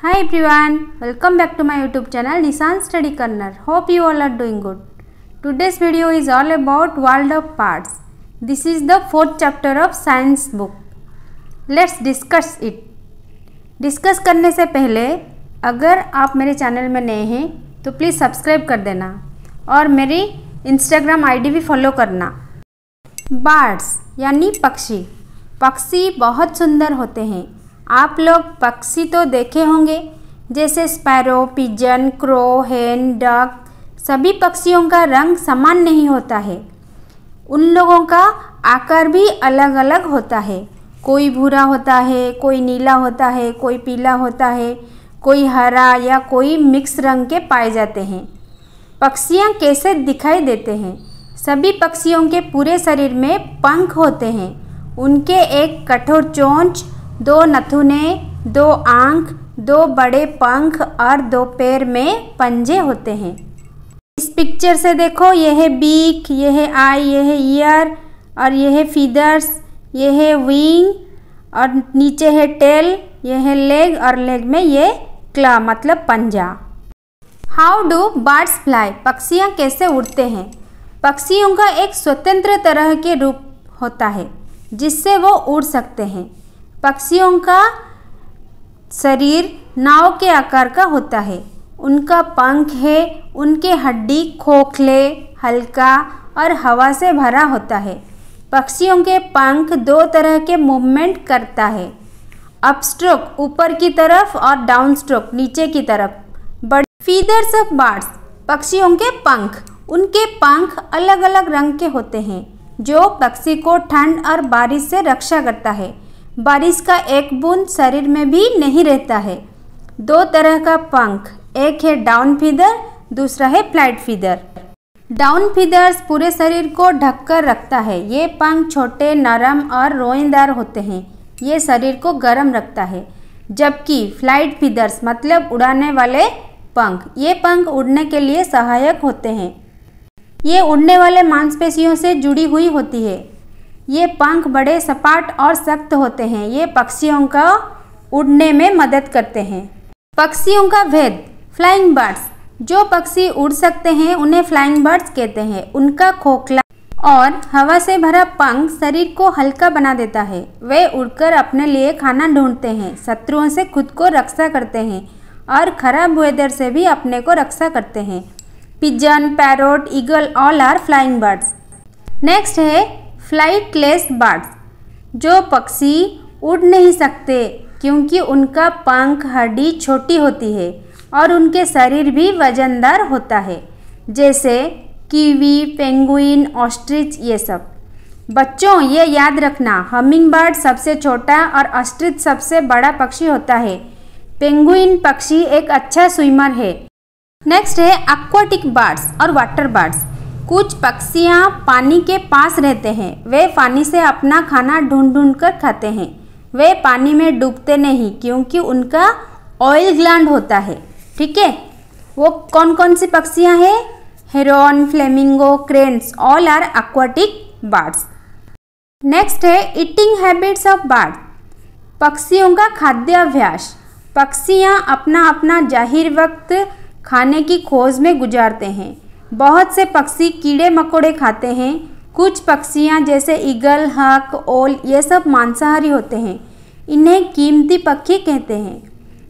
Hi everyone, welcome back to my YouTube channel Nissan Study Corner. Hope you all are doing good. Today's video is all about world of parts. This is the fourth chapter of science book. Let's discuss it. Discuss करने से पहले अगर आप मेरे channel में नए हैं तो प्लीज़ सब्सक्राइब कर देना और मेरी इंस्टाग्राम आईडी भी फॉलो करना बर्ड्स यानी पक्षी पक्षी बहुत सुंदर होते हैं आप लोग पक्षी तो देखे होंगे जैसे sparrow pigeon crow hen duck सभी पक्षियों का रंग समान नहीं होता है उन लोगों का आकार भी अलग अलग होता है कोई भूरा होता है कोई नीला होता है कोई पीला होता है कोई हरा या कोई मिक्स रंग के पाए जाते हैं पक्षियाँ कैसे दिखाई देते हैं सभी पक्षियों के पूरे शरीर में पंख होते हैं उनके एक कठोर चोंच दो नथुने दो आंख दो बड़े पंख और दो पैर में पंजे होते हैं इस पिक्चर से देखो यह है बीक यह है आई यह है ईयर और यह है फीदर्स यह है विंग और नीचे है टेल यह है लेग और लेग में ये क्ला मतलब पंजा हाउ डू बर्ड्स फ्लाई पक्षियाँ कैसे उड़ते हैं पक्षियों का एक स्वतंत्र तरह के रूप होता है जिससे वो उड़ सकते हैं पक्षियों का शरीर नाव के आकार का होता है उनका पंख है उनके हड्डी खोखले हल्का और हवा से भरा होता है पक्षियों के पंख दो तरह के मूवमेंट करता है अपस्ट्रोक ऊपर की तरफ और डाउन स्ट्रोक नीचे की तरफ बड़ फीदर्स ऑफ बर्ड्स पक्षियों के पंख उनके पंख अलग अलग रंग के होते हैं जो पक्षी को ठंड और बारिश से रक्षा करता है बारिश का एक बूंद शरीर में भी नहीं रहता है दो तरह का पंख एक है डाउन फीदर दूसरा है फ्लाइट फीदर डाउन फीदर्स पूरे शरीर को ढककर रखता है ये पंख छोटे नरम और रोइंदार होते हैं ये शरीर को गर्म रखता है जबकि फ्लाइट फीदर्स मतलब उड़ाने वाले पंख ये पंख उड़ने के लिए सहायक होते हैं ये उड़ने वाले मांसपेशियों से जुड़ी हुई होती है ये पंख बड़े सपाट और सख्त होते हैं ये पक्षियों का उड़ने में मदद करते हैं पक्षियों का भेद फ्लाइंग बर्ड्स जो पक्षी उड़ सकते हैं उन्हें फ्लाइंग बर्ड्स कहते हैं उनका खोखला और हवा से भरा पंख शरीर को हल्का बना देता है वे उड़कर अपने लिए खाना ढूंढते हैं शत्रुओं से खुद को रक्षा करते हैं और खराब वेदर से भी अपने को रक्षा करते हैं pigeon parrot eagle all are flying birds next है फ्लाइटलेस बर्ड्स जो पक्षी उड़ नहीं सकते क्योंकि उनका पंख हड्डी छोटी होती है और उनके शरीर भी वजनदार होता है जैसे कीवी पेंगुइन ऑस्ट्रिच ये सब बच्चों ये याद रखना हमिंग बर्ड सबसे छोटा और ऑस्ट्रिच सबसे बड़ा पक्षी होता है पेंगुइन पक्षी एक अच्छा स्विमर है नेक्स्ट है एक्वाटिक बर्ड्स और वाटर बर्ड्स कुछ पक्षियाँ पानी के पास रहते हैं वे पानी से अपना खाना ढूंढ ढूंढ कर खाते हैं वे पानी में डूबते नहीं क्योंकि उनका ऑयल ग्लैंड होता है ठीक है वो कौन कौन सी पक्षियाँ हैं heron flamingo cranes all are aquatic birds next है ईटिंग हैबिट्स ऑफ बर्ड पक्षियों का खाद्याभ्यास पक्षियाँ अपना अपना जाहिर वक्त खाने की खोज में गुजारते हैं बहुत से पक्षी कीड़े मकोड़े खाते हैं कुछ पक्षियाँ जैसे ईगल हक ओल ये सब मांसाहारी होते हैं इन्हें कीमती पक्षी कहते हैं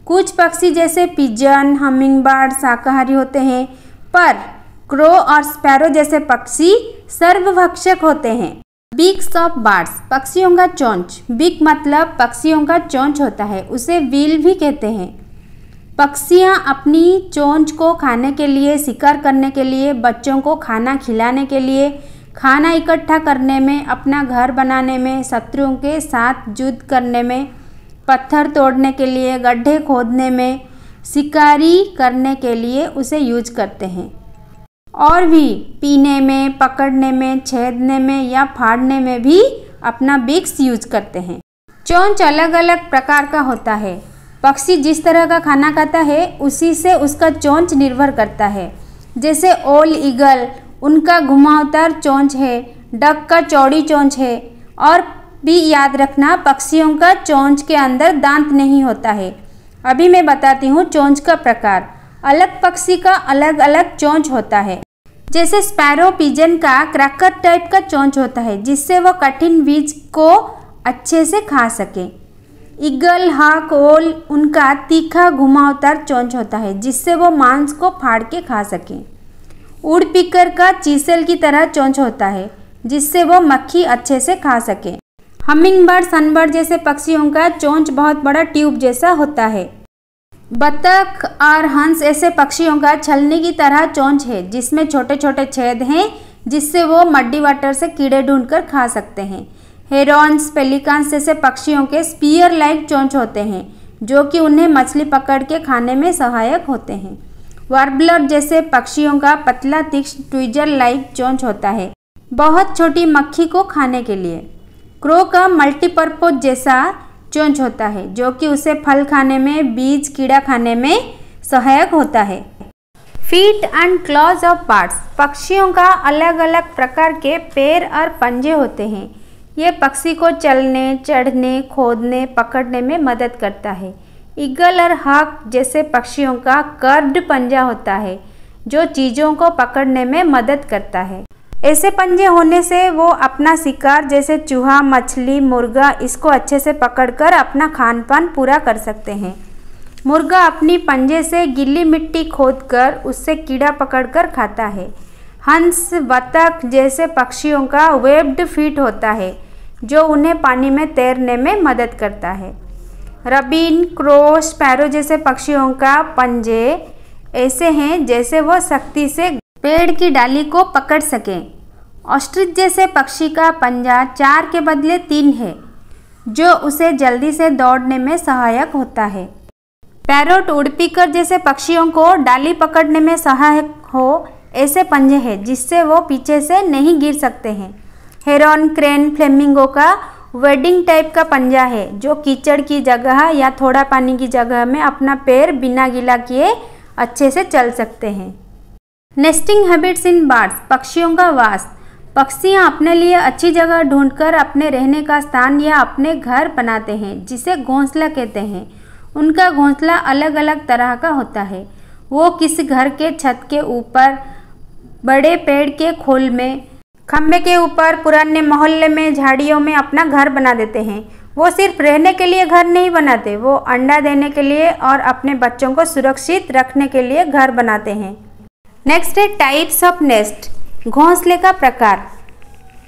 कुछ पक्षी जैसे पिजन हमिंगबर्ड शाकाहारी होते हैं पर क्रो और स्पैरो जैसे पक्षी सर्वभक्षक होते हैं बिक्स ऑफ बार्ड्स पक्षियों का चोंच बिक मतलब पक्षियों का चोंच होता है उसे व्हील भी कहते हैं पक्षियाँ अपनी चोंच को खाने के लिए शिकार करने के लिए बच्चों को खाना खिलाने के लिए खाना इकट्ठा करने में अपना घर बनाने में शत्रुओं के साथ युद्ध करने में पत्थर तोड़ने के लिए गड्ढे खोदने में शिकारी करने के लिए उसे यूज करते हैं और भी पीने में पकड़ने में छेदने में या फाड़ने में भी अपना बिक्स यूज करते हैं चोंच अलग अलग प्रकार का होता है पक्षी जिस तरह का खाना खाता है उसी से उसका चोंच निर्भर करता है जैसे ओल ईगल उनका घुमावदार चोंच है डक का चौड़ी चोंच है और भी याद रखना पक्षियों का चोंच के अंदर दांत नहीं होता है अभी मैं बताती हूँ चोंच का प्रकार अलग पक्षी का अलग अलग चोंच होता है जैसे स्पैरो पिजन का क्रैकर टाइप का चोंच होता है जिससे वह कठिन बीज को अच्छे से खा सके ईगल हाक ओल उनका तीखा घुमावदार चोंच होता है जिससे वो मांस को फाड़ के खा सकें उड़ पिकर का चीसल की तरह चोंच होता है जिससे वो मक्खी अच्छे से खा सके हमिंग बर्ड सनबर्ड जैसे पक्षियों का चोंच बहुत बड़ा ट्यूब जैसा होता है बतख और हंस ऐसे पक्षियों का छलने की तरह चोंच है जिसमें छोटे छोटे छेद हैं जिससे वो मड्डी वाटर से कीड़े ढूंढकर खा सकते हैं हेरॉन्स पेलिकॉन्स जैसे पक्षियों के स्पीयर लाइक चोंच होते हैं जो कि उन्हें मछली पकड़ के खाने में सहायक होते हैं वार्बलर जैसे पक्षियों का पतला तीक्ष्ण ट्विजर लाइक चोंच होता है बहुत छोटी मक्खी को खाने के लिए क्रो का मल्टीपर्पज जैसा चोंच होता है जो कि उसे फल खाने में बीज कीड़ा खाने में सहायक होता है feet and claws of parts पक्षियों का अलग अलग प्रकार के पैर और पंजे होते हैं ये पक्षी को चलने चढ़ने खोदने पकड़ने में मदद करता है ईगल और हाक जैसे पक्षियों का कर्ड पंजा होता है जो चीज़ों को पकड़ने में मदद करता है ऐसे पंजे होने से वो अपना शिकार जैसे चूहा मछली मुर्गा इसको अच्छे से पकड़कर अपना खान पान पूरा कर सकते हैं मुर्गा अपनी पंजे से गिल्ली मिट्टी खोदकर उससे कीड़ा पकड़कर खाता है हंस बतख जैसे पक्षियों का वेब्ड फीट होता है जो उन्हें पानी में तैरने में मदद करता है रबीन क्रोश पैरों जैसे पक्षियों का पंजे ऐसे हैं जैसे वह सख्ती से पेड़ की डाली को पकड़ सकें ऑस्ट्रिच जैसे पक्षी का पंजा चार के बदले तीन है जो उसे जल्दी से दौड़ने में सहायक होता है पैरोट उड़पीकर जैसे पक्षियों को डाली पकड़ने में सहायक हो ऐसे पंजे हैं जिससे वो पीछे से नहीं गिर सकते हैं हेरॉन क्रेन फ्लेमिंगो का वेडिंग टाइप का पंजा है जो कीचड़ की जगह या थोड़ा पानी की जगह में अपना पैर बिना गीला किए अच्छे से चल सकते हैं नेस्टिंग हैबिट्स इन बार्ड्स पक्षियों का वास पक्षियाँ अपने लिए अच्छी जगह ढूंढकर अपने रहने का स्थान या अपने घर बनाते हैं जिसे घोंसला कहते हैं उनका घोंसला अलग अलग तरह का होता है वो किसी घर के छत के ऊपर बड़े पेड़ के खोल में खम्भे के ऊपर पुराने मोहल्ले में झाड़ियों में अपना घर बना देते हैं वो सिर्फ रहने के लिए घर नहीं बनाते वो अंडा देने के लिए और अपने बच्चों को सुरक्षित रखने के लिए घर बनाते हैं नेक्स्ट है टाइप्स ऑफ नेस्ट घोंसले का प्रकार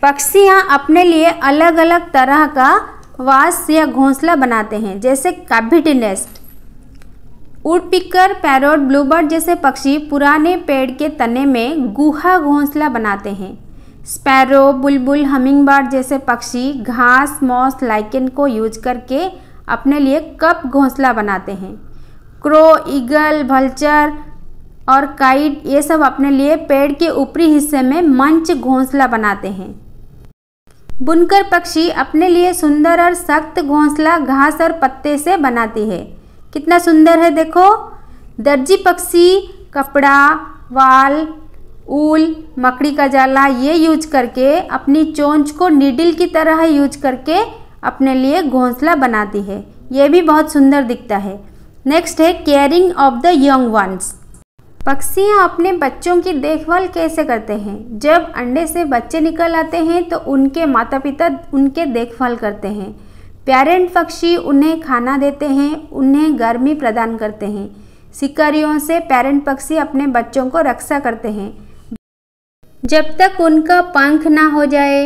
पक्षियाँ अपने लिए अलग अलग तरह का वास या घोंसला बनाते हैं जैसे cavity nest woodpecker parrot bluebird जैसे पक्षी पुराने पेड़ के तने में गुहा घोंसला बनाते हैं स्पैरो बुलबुल हमिंगबर्ड जैसे पक्षी घास मॉस लाइकन को यूज करके अपने लिए कप घोंसला बनाते हैं क्रो ईगल भल्चर और काइट ये सब अपने लिए पेड़ के ऊपरी हिस्से में मंच घोंसला बनाते हैं बुनकर पक्षी अपने लिए सुंदर और सख्त घोंसला घास और पत्ते से बनाती है कितना सुंदर है देखो दर्जी पक्षी कपड़ा वाल ऊल मकड़ी का जाला ये यूज करके अपनी चोंच को निडिल की तरह यूज करके अपने लिए घोंसला बनाती है ये भी बहुत सुंदर दिखता है नेक्स्ट है caring of the young ones पक्षियाँ अपने बच्चों की देखभाल कैसे करते हैं जब अंडे से बच्चे निकल आते हैं तो उनके माता पिता उनके देखभाल करते हैं पेरेंट पक्षी उन्हें खाना देते हैं उन्हें गर्मी प्रदान करते हैं शिकारियों से पेरेंट पक्षी अपने बच्चों को रक्षा करते हैं जब तक उनका पंख ना हो जाए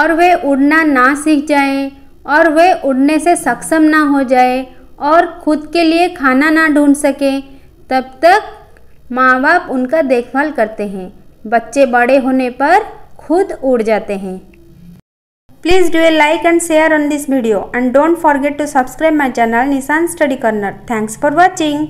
और वे उड़ना ना सीख जाएं और वे उड़ने से सक्षम ना हो जाए और खुद के लिए खाना ना ढूंढ सकें तब तक माँ बाप उनका देखभाल करते हैं बच्चे बड़े होने पर खुद उड़ जाते हैं please do a like and share on this video and don't forget to subscribe my channel Nishan study corner thanks for watching